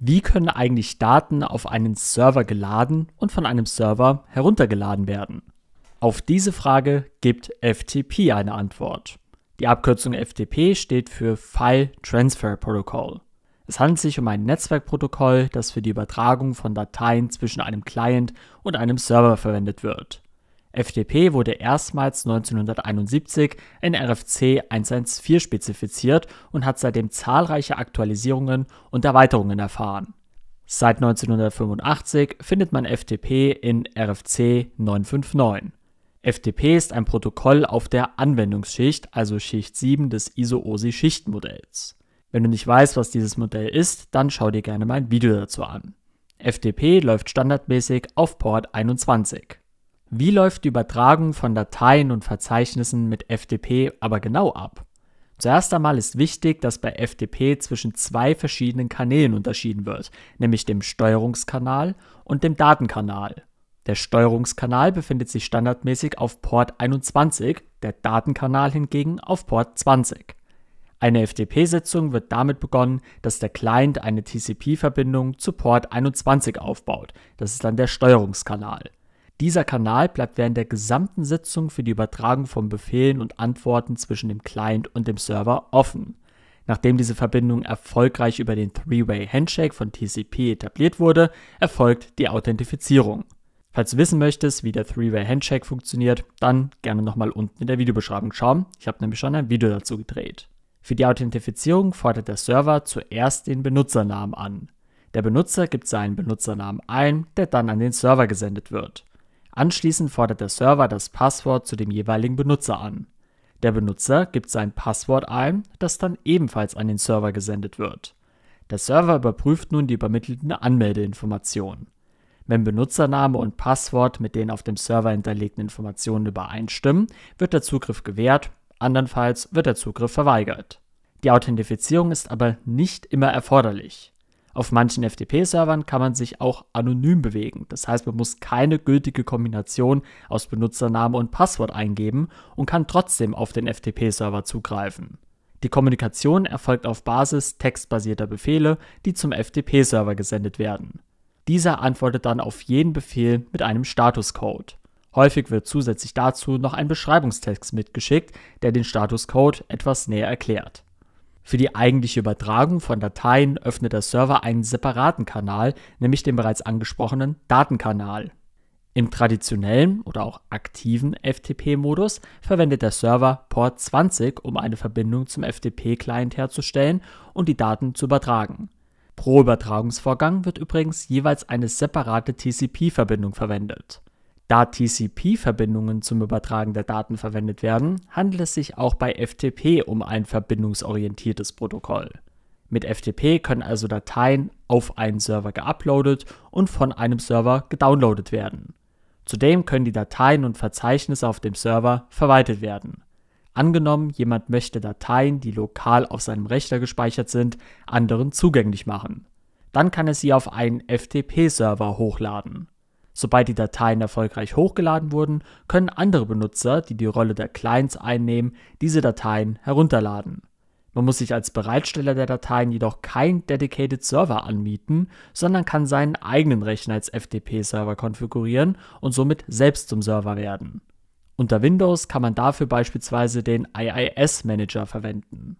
Wie können eigentlich Daten auf einen Server geladen und von einem Server heruntergeladen werden? Auf diese Frage gibt FTP eine Antwort. Die Abkürzung FTP steht für File Transfer Protocol. Es handelt sich um ein Netzwerkprotokoll, das für die Übertragung von Dateien zwischen einem Client und einem Server verwendet wird. FDP wurde erstmals 1971 in RFC 114 spezifiziert und hat seitdem zahlreiche Aktualisierungen und Erweiterungen erfahren. Seit 1985 findet man FTP in RFC 959. FTP ist ein Protokoll auf der Anwendungsschicht, also Schicht 7 des ISO-OSI-Schichtmodells. Wenn du nicht weißt, was dieses Modell ist, dann schau dir gerne mein Video dazu an. FTP läuft standardmäßig auf Port 21. Wie läuft die Übertragung von Dateien und Verzeichnissen mit FTP aber genau ab? Zuerst einmal ist wichtig, dass bei FTP zwischen zwei verschiedenen Kanälen unterschieden wird, nämlich dem Steuerungskanal und dem Datenkanal. Der Steuerungskanal befindet sich standardmäßig auf Port 21, der Datenkanal hingegen auf Port 20. Eine FTP-Sitzung wird damit begonnen, dass der Client eine TCP-Verbindung zu Port 21 aufbaut. Das ist dann der Steuerungskanal. Dieser Kanal bleibt während der gesamten Sitzung für die Übertragung von Befehlen und Antworten zwischen dem Client und dem Server offen. Nachdem diese Verbindung erfolgreich über den Three-Way Handshake von TCP etabliert wurde, erfolgt die Authentifizierung. Falls du wissen möchtest, wie der Three-Way Handshake funktioniert, dann gerne nochmal unten in der Videobeschreibung schauen. Ich habe nämlich schon ein Video dazu gedreht. Für die Authentifizierung fordert der Server zuerst den Benutzernamen an. Der Benutzer gibt seinen Benutzernamen ein, der dann an den Server gesendet wird. Anschließend fordert der Server das Passwort zu dem jeweiligen Benutzer an. Der Benutzer gibt sein Passwort ein, das dann ebenfalls an den Server gesendet wird. Der Server überprüft nun die übermittelten Anmeldeinformationen. Wenn Benutzername und Passwort mit den auf dem Server hinterlegten Informationen übereinstimmen, wird der Zugriff gewährt, andernfalls wird der Zugriff verweigert. Die Authentifizierung ist aber nicht immer erforderlich. Auf manchen FTP-Servern kann man sich auch anonym bewegen. Das heißt, man muss keine gültige Kombination aus Benutzername und Passwort eingeben und kann trotzdem auf den FTP-Server zugreifen. Die Kommunikation erfolgt auf Basis textbasierter Befehle, die zum FTP-Server gesendet werden. Dieser antwortet dann auf jeden Befehl mit einem Statuscode. Häufig wird zusätzlich dazu noch ein Beschreibungstext mitgeschickt, der den Statuscode etwas näher erklärt. Für die eigentliche Übertragung von Dateien öffnet der Server einen separaten Kanal, nämlich den bereits angesprochenen Datenkanal. Im traditionellen oder auch aktiven FTP-Modus verwendet der Server Port 20, um eine Verbindung zum FTP-Client herzustellen und die Daten zu übertragen. Pro Übertragungsvorgang wird übrigens jeweils eine separate TCP-Verbindung verwendet. Da TCP-Verbindungen zum Übertragen der Daten verwendet werden, handelt es sich auch bei FTP um ein verbindungsorientiertes Protokoll. Mit FTP können also Dateien auf einen Server geuploadet und von einem Server gedownloadet werden. Zudem können die Dateien und Verzeichnisse auf dem Server verwaltet werden. Angenommen, jemand möchte Dateien, die lokal auf seinem Rechner gespeichert sind, anderen zugänglich machen. Dann kann er sie auf einen FTP-Server hochladen. Sobald die Dateien erfolgreich hochgeladen wurden, können andere Benutzer, die die Rolle der Clients einnehmen, diese Dateien herunterladen. Man muss sich als Bereitsteller der Dateien jedoch keinen dedicated Server anmieten, sondern kann seinen eigenen Rechner als FTP-Server konfigurieren und somit selbst zum Server werden. Unter Windows kann man dafür beispielsweise den IIS Manager verwenden.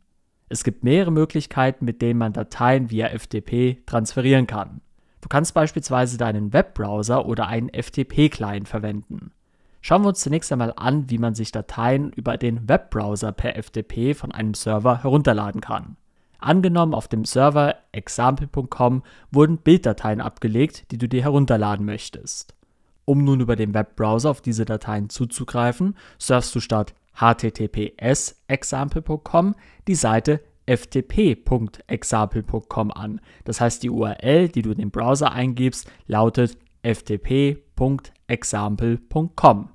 Es gibt mehrere Möglichkeiten, mit denen man Dateien via FTP transferieren kann. Du kannst beispielsweise deinen Webbrowser oder einen FTP-Client verwenden. Schauen wir uns zunächst einmal an, wie man sich Dateien über den Webbrowser per FTP von einem Server herunterladen kann. Angenommen, auf dem Server example.com wurden Bilddateien abgelegt, die du dir herunterladen möchtest. Um nun über den Webbrowser auf diese Dateien zuzugreifen, surfst du statt https example.com die Seite ftp.example.com an. Das heißt, die URL, die du in den Browser eingibst, lautet ftp.example.com.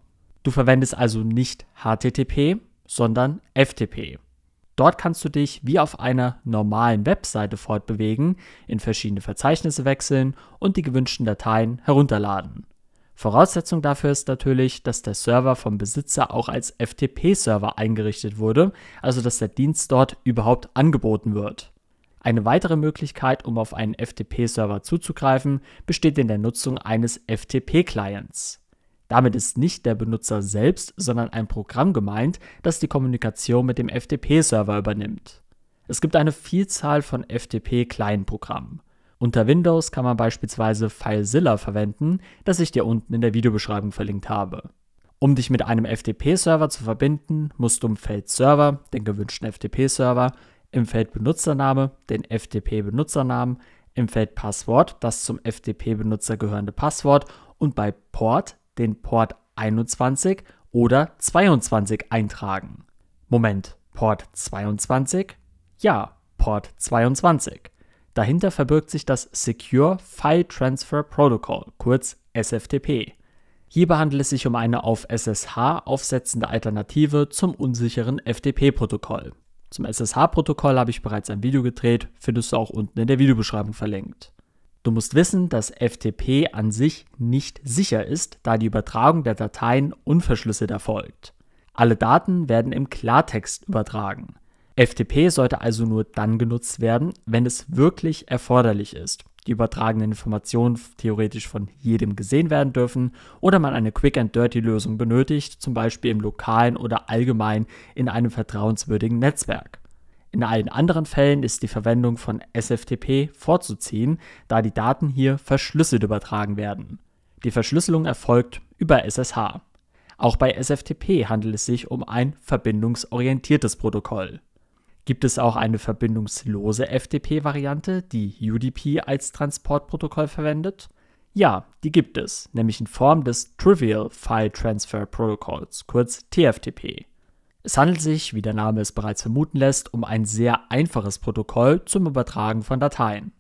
Du verwendest also nicht HTTP, sondern FTP. Dort kannst du dich wie auf einer normalen Webseite fortbewegen, in verschiedene Verzeichnisse wechseln und die gewünschten Dateien herunterladen. Voraussetzung dafür ist natürlich, dass der Server vom Besitzer auch als FTP-Server eingerichtet wurde, also dass der Dienst dort überhaupt angeboten wird. Eine weitere Möglichkeit, um auf einen FTP-Server zuzugreifen, besteht in der Nutzung eines FTP-Clients. Damit ist nicht der Benutzer selbst, sondern ein Programm gemeint, das die Kommunikation mit dem FTP-Server übernimmt. Es gibt eine Vielzahl von FTP-Client-Programmen. Unter Windows kann man beispielsweise FileZilla verwenden, das ich dir unten in der Videobeschreibung verlinkt habe. Um dich mit einem FTP-Server zu verbinden, musst du im Feld Server den gewünschten FTP-Server, im Feld Benutzername den FTP-Benutzernamen, im Feld Passwort das zum FTP-Benutzer gehörende Passwort und bei Port den Port 21 oder 22 eintragen. Moment, Port 22? Ja, Port 22. Dahinter verbirgt sich das Secure File Transfer Protocol, kurz SFTP. Hierbei handelt es sich um eine auf SSH aufsetzende Alternative zum unsicheren FTP-Protokoll. Zum SSH-Protokoll habe ich bereits ein Video gedreht, findest du auch unten in der Videobeschreibung verlinkt. Du musst wissen, dass FTP an sich nicht sicher ist, da die Übertragung der Dateien unverschlüsselt erfolgt. Alle Daten werden im Klartext übertragen. FTP sollte also nur dann genutzt werden, wenn es wirklich erforderlich ist, die übertragenen Informationen theoretisch von jedem gesehen werden dürfen oder man eine Quick-and-Dirty-Lösung benötigt, zum Beispiel im lokalen oder allgemein in einem vertrauenswürdigen Netzwerk. In allen anderen Fällen ist die Verwendung von SFTP vorzuziehen, da die Daten hier verschlüsselt übertragen werden. Die Verschlüsselung erfolgt über SSH. Auch bei SFTP handelt es sich um ein verbindungsorientiertes Protokoll gibt es auch eine verbindungslose FDP-Variante, die UDP als Transportprotokoll verwendet? Ja, die gibt es, nämlich in Form des Trivial File Transfer Protocols, kurz TFTP. Es handelt sich, wie der Name es bereits vermuten lässt, um ein sehr einfaches Protokoll zum Übertragen von Dateien.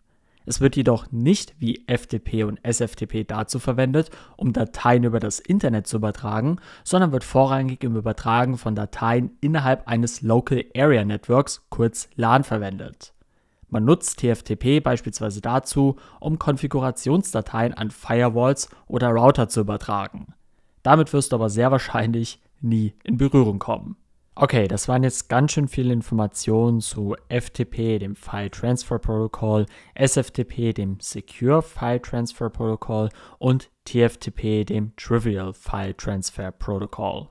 Es wird jedoch nicht wie FTP und SFTP dazu verwendet, um Dateien über das Internet zu übertragen, sondern wird vorrangig im Übertragen von Dateien innerhalb eines Local Area Networks, kurz LAN, verwendet. Man nutzt TFTP beispielsweise dazu, um Konfigurationsdateien an Firewalls oder Router zu übertragen. Damit wirst du aber sehr wahrscheinlich nie in Berührung kommen. Okay, das waren jetzt ganz schön viele Informationen zu FTP, dem File Transfer Protocol, SFTP, dem Secure File Transfer Protocol und TFTP, dem Trivial File Transfer Protocol.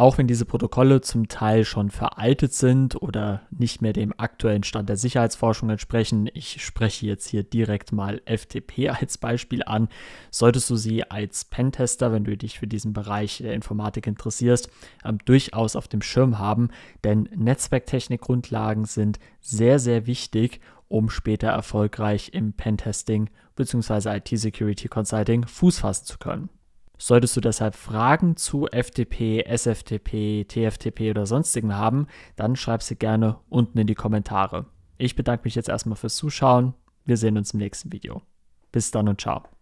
Auch wenn diese Protokolle zum Teil schon veraltet sind oder nicht mehr dem aktuellen Stand der Sicherheitsforschung entsprechen, ich spreche jetzt hier direkt mal FTP als Beispiel an, solltest du sie als Pentester, wenn du dich für diesen Bereich der Informatik interessierst, ähm, durchaus auf dem Schirm haben, denn Netzwerktechnikgrundlagen sind sehr, sehr wichtig, um später erfolgreich im Pentesting bzw. IT-Security Consulting Fuß fassen zu können. Solltest du deshalb Fragen zu FTP, SFTP, TFTP oder sonstigen haben, dann schreib sie gerne unten in die Kommentare. Ich bedanke mich jetzt erstmal fürs Zuschauen. Wir sehen uns im nächsten Video. Bis dann und ciao.